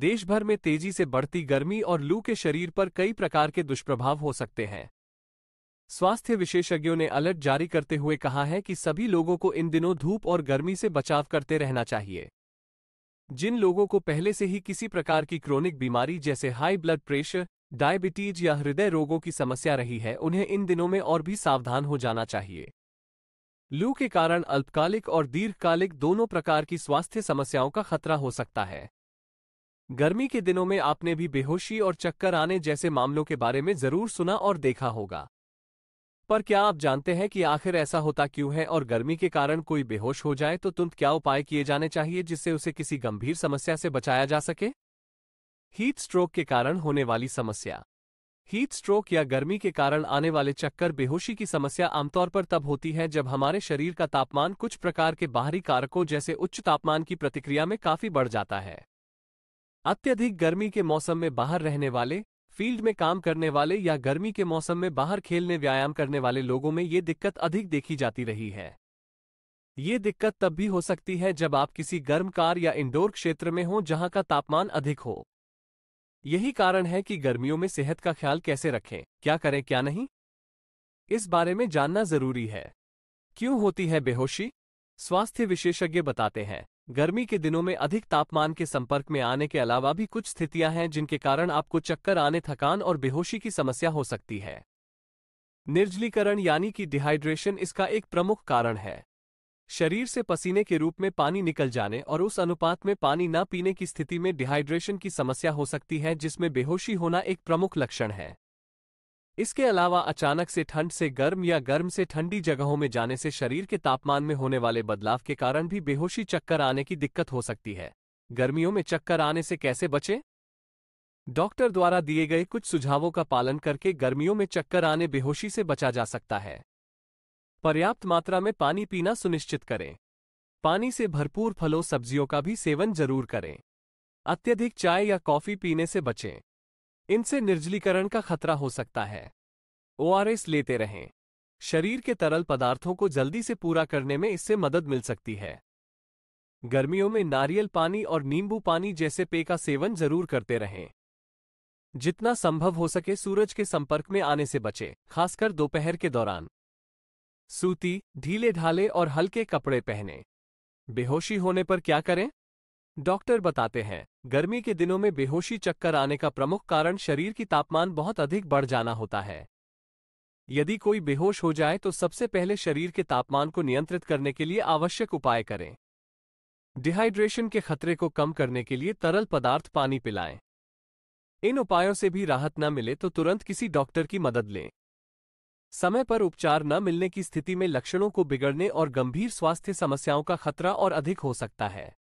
देश भर में तेजी से बढ़ती गर्मी और लू के शरीर पर कई प्रकार के दुष्प्रभाव हो सकते हैं स्वास्थ्य विशेषज्ञों ने अलर्ट जारी करते हुए कहा है कि सभी लोगों को इन दिनों धूप और गर्मी से बचाव करते रहना चाहिए जिन लोगों को पहले से ही किसी प्रकार की क्रोनिक बीमारी जैसे हाई ब्लड प्रेशर डायबिटीज या हृदय रोगों की समस्या रही है उन्हें इन दिनों में और भी सावधान हो जाना चाहिए लू के कारण अल्पकालिक और दीर्घकालिक दोनों प्रकार की स्वास्थ्य समस्याओं का खतरा हो सकता है गर्मी के दिनों में आपने भी बेहोशी और चक्कर आने जैसे मामलों के बारे में जरूर सुना और देखा होगा पर क्या आप जानते हैं कि आखिर ऐसा होता क्यों है और गर्मी के कारण कोई बेहोश हो जाए तो तुरंत क्या उपाय किए जाने चाहिए जिससे उसे किसी गंभीर समस्या से बचाया जा सके हीट स्ट्रोक के कारण होने वाली समस्या हीट स्ट्रोक या गर्मी के कारण आने वाले चक्कर बेहोशी की समस्या आमतौर पर तब होती है जब हमारे शरीर का तापमान कुछ प्रकार के बाहरी कारकों जैसे उच्च तापमान की प्रतिक्रिया में काफी बढ़ जाता है अत्यधिक गर्मी के मौसम में बाहर रहने वाले फील्ड में काम करने वाले या गर्मी के मौसम में बाहर खेलने व्यायाम करने वाले लोगों में ये दिक्कत अधिक देखी जाती रही है ये दिक्कत तब भी हो सकती है जब आप किसी गर्म कार या इंडोर क्षेत्र में हों जहां का तापमान अधिक हो यही कारण है कि गर्मियों में सेहत का ख्याल कैसे रखें क्या करें क्या नहीं इस बारे में जानना जरूरी है क्यों होती है बेहोशी स्वास्थ्य विशेषज्ञ बताते हैं गर्मी के दिनों में अधिक तापमान के संपर्क में आने के अलावा भी कुछ स्थितियां हैं जिनके कारण आपको चक्कर आने थकान और बेहोशी की समस्या हो सकती है निर्जलीकरण यानी कि डिहाइड्रेशन इसका एक प्रमुख कारण है शरीर से पसीने के रूप में पानी निकल जाने और उस अनुपात में पानी न पीने की स्थिति में डिहाइड्रेशन की समस्या हो सकती है जिसमें बेहोशी होना एक प्रमुख लक्षण है इसके अलावा अचानक से ठंड से गर्म या गर्म से ठंडी जगहों में जाने से शरीर के तापमान में होने वाले बदलाव के कारण भी बेहोशी चक्कर आने की दिक्कत हो सकती है गर्मियों में चक्कर आने से कैसे बचें डॉक्टर द्वारा दिए गए कुछ सुझावों का पालन करके गर्मियों में चक्कर आने बेहोशी से बचा जा सकता है पर्याप्त मात्रा में पानी पीना सुनिश्चित करें पानी से भरपूर फलों सब्जियों का भी सेवन जरूर करें अत्यधिक चाय या कॉफी पीने से बचें इनसे निर्जलीकरण का खतरा हो सकता है ओआरएस लेते रहें शरीर के तरल पदार्थों को जल्दी से पूरा करने में इससे मदद मिल सकती है गर्मियों में नारियल पानी और नींबू पानी जैसे पेय का सेवन जरूर करते रहें जितना संभव हो सके सूरज के संपर्क में आने से बचें, खासकर दोपहर के दौरान सूती ढीले ढाले और हल्के कपड़े पहने बेहोशी होने पर क्या करें डॉक्टर बताते हैं गर्मी के दिनों में बेहोशी चक्कर आने का प्रमुख कारण शरीर की तापमान बहुत अधिक बढ़ जाना होता है यदि कोई बेहोश हो जाए तो सबसे पहले शरीर के तापमान को नियंत्रित करने के लिए आवश्यक उपाय करें डिहाइड्रेशन के खतरे को कम करने के लिए तरल पदार्थ पानी पिलाएं इन उपायों से भी राहत न मिले तो तुरंत किसी डॉक्टर की मदद लें समय पर उपचार न मिलने की स्थिति में लक्षणों को बिगड़ने और गंभीर स्वास्थ्य समस्याओं का खतरा और अधिक हो सकता है